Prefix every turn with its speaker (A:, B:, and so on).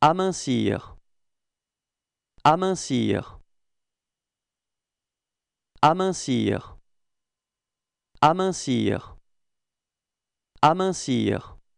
A: Amincir. Amincir. Amincir. Amincir. Amincir.